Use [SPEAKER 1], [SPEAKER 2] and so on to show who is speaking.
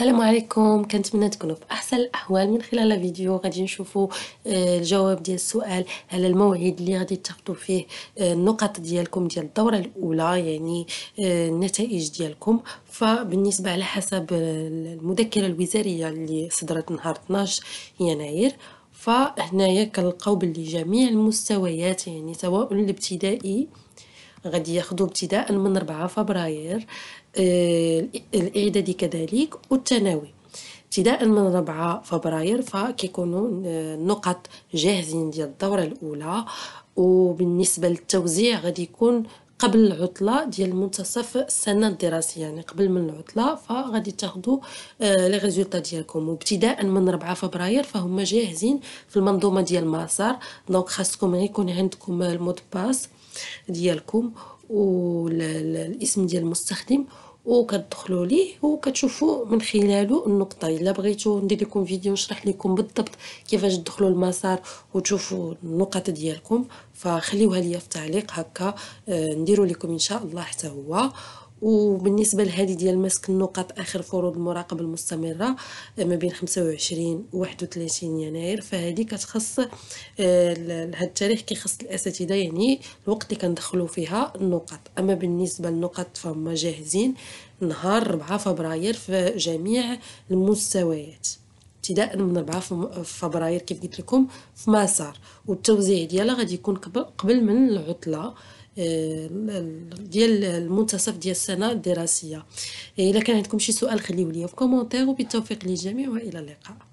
[SPEAKER 1] السلام عليكم كنتمنى تكونوا في احسن الاحوال من خلال الفيديو غادي نشوفوا آه، الجواب ديال السؤال على الموعد اللي غادي تاخذوا فيه آه، النقط ديالكم ديال الدوره الاولى يعني آه، النتائج ديالكم فبالنسبه على حسب المذكره الوزاريه اللي صدرت نهار 12 يناير فهنايا كنلقاو باللي جميع المستويات يعني سواء الابتدائي غادي ياخذوا ابتداء من 4 فبراير آه، الاعدادي كذلك والثانوي ابتداء من 4 فبراير فكيكونوا النقط جاهزين ديال الدوره الاولى وبالنسبه للتوزيع غادي يكون قبل العطلة ديال منتصف السنة الدراسية يعني قبل من العطلة فغادي تاخدو آه، لي ريزولتا ديالكم وابتداء من 4 فبراير فهم جاهزين في المنظومة ديال مسار دونك خاصكم غير يكون عندكم المود باس ديالكم والاسم ديال المستخدم وكتدخلوا ليه وكتشوفوا من خلاله النقطه الا بغيتو ندير لكم فيديو نشرح لكم بالضبط كيفاش تدخلوا المسار وتشوفوا النقط ديالكم فخليوها ليا في تعليق هكا آه، نديروا لكم ان شاء الله حتى هو وبالنسبه لهذه ديال مسك النقط اخر فروض المراقبه المستمره آه، ما بين 25 و 31 يناير فهذه كتخص هذا آه، التاريخ كيخص الاساتذه يعني الوقت اللي كندخلوا فيها النقط اما بالنسبه للنقط فهم جاهزين نهار 4 فبراير في جميع المستويات ابتداء من 4 فبراير كيف قلت لكم في مسار والتوزيع ديالها غادي يكون قبل من العطله آه، ديال المنتصف ديال السنه الدراسيه الا كان عندكم شي سؤال خليوه ليا في كومونتير وبالتوفيق للجميع والى اللقاء